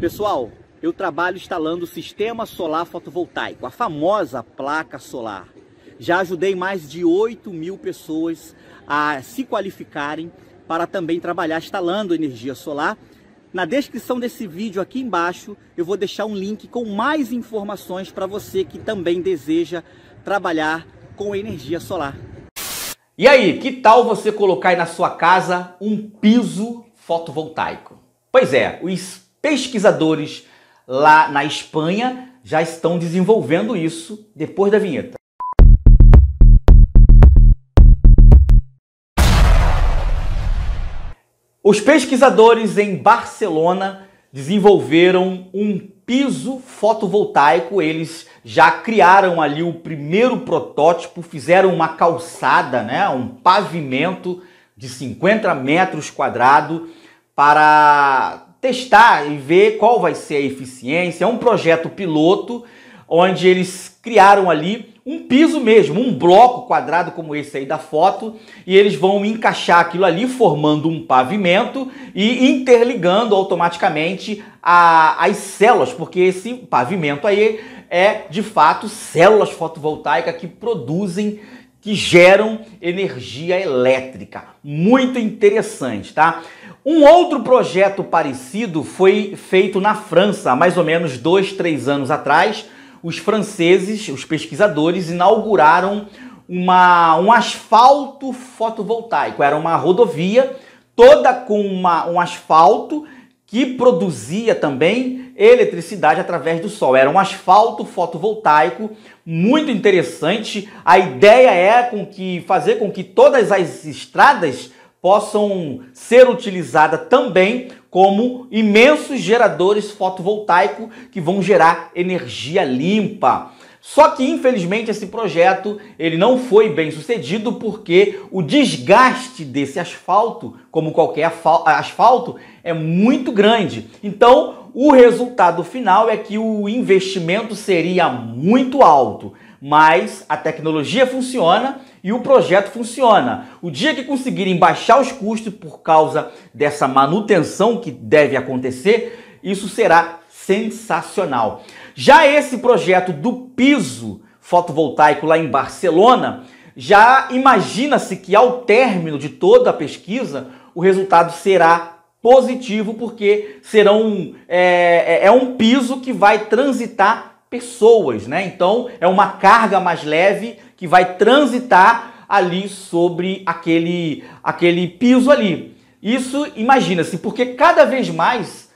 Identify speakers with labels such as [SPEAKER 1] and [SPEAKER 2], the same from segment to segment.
[SPEAKER 1] Pessoal, eu trabalho instalando o sistema solar fotovoltaico, a famosa placa solar. Já ajudei mais de 8 mil pessoas a se qualificarem para também trabalhar instalando energia solar. Na descrição desse vídeo aqui embaixo eu vou deixar um link com mais informações para você que também deseja trabalhar com energia solar. E aí, que tal você colocar aí na sua casa um piso fotovoltaico? Pois é, o pesquisadores lá na Espanha já estão desenvolvendo isso depois da vinheta. Os pesquisadores em Barcelona desenvolveram um piso fotovoltaico. Eles já criaram ali o primeiro protótipo, fizeram uma calçada, né, um pavimento de 50 metros quadrados para testar e ver qual vai ser a eficiência. É um projeto piloto onde eles criaram ali um piso mesmo, um bloco quadrado como esse aí da foto, e eles vão encaixar aquilo ali formando um pavimento e interligando automaticamente a, as células, porque esse pavimento aí é de fato células fotovoltaicas que produzem que geram energia elétrica. Muito interessante, tá? Um outro projeto parecido foi feito na França, há mais ou menos dois, três anos atrás. Os franceses, os pesquisadores, inauguraram uma, um asfalto fotovoltaico. Era uma rodovia toda com uma, um asfalto que produzia também eletricidade através do sol. Era um asfalto fotovoltaico muito interessante. A ideia é com que fazer com que todas as estradas possam ser utilizadas também como imensos geradores fotovoltaicos que vão gerar energia limpa. Só que infelizmente esse projeto ele não foi bem sucedido porque o desgaste desse asfalto, como qualquer asfalto, é muito grande. Então o resultado final é que o investimento seria muito alto mas a tecnologia funciona e o projeto funciona. O dia que conseguirem baixar os custos por causa dessa manutenção que deve acontecer, isso será sensacional. Já esse projeto do piso fotovoltaico lá em Barcelona, já imagina-se que ao término de toda a pesquisa, o resultado será positivo, porque serão, é, é, é um piso que vai transitar pessoas, né? Então é uma carga mais leve que vai transitar ali sobre aquele, aquele piso ali. Isso, imagina-se, porque cada vez mais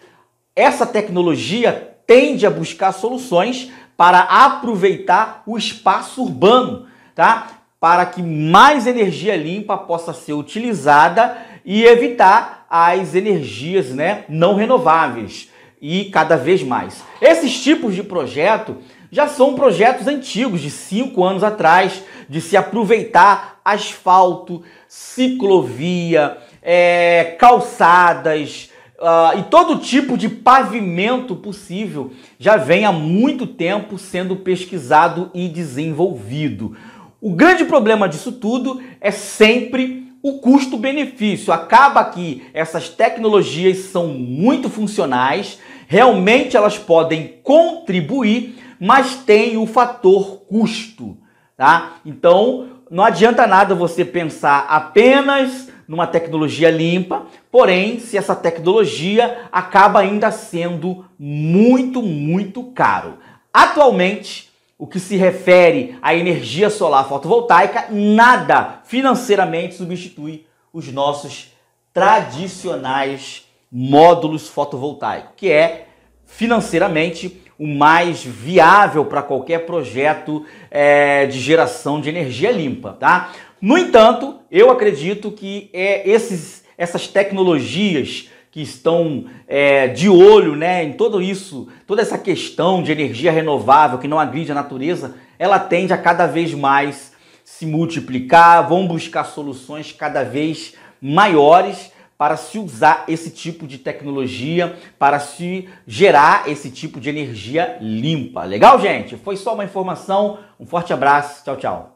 [SPEAKER 1] essa tecnologia tende a buscar soluções para aproveitar o espaço urbano, tá? Para que mais energia limpa possa ser utilizada e evitar as energias, né, não renováveis e cada vez mais. Esses tipos de projeto já são projetos antigos, de cinco anos atrás, de se aproveitar asfalto, ciclovia, é, calçadas uh, e todo tipo de pavimento possível já vem há muito tempo sendo pesquisado e desenvolvido. O grande problema disso tudo é sempre o custo-benefício. Acaba que essas tecnologias são muito funcionais, realmente elas podem contribuir, mas tem o fator custo, tá? Então, não adianta nada você pensar apenas numa tecnologia limpa, porém, se essa tecnologia acaba ainda sendo muito, muito caro. Atualmente, o que se refere à energia solar fotovoltaica, nada financeiramente substitui os nossos tradicionais módulos fotovoltaicos, que é financeiramente o mais viável para qualquer projeto é, de geração de energia limpa, tá? No entanto, eu acredito que é, esses, essas tecnologias que estão é, de olho né, em todo isso, toda essa questão de energia renovável que não agride a natureza, ela tende a cada vez mais se multiplicar, vão buscar soluções cada vez maiores para se usar esse tipo de tecnologia, para se gerar esse tipo de energia limpa. Legal, gente? Foi só uma informação. Um forte abraço. Tchau, tchau.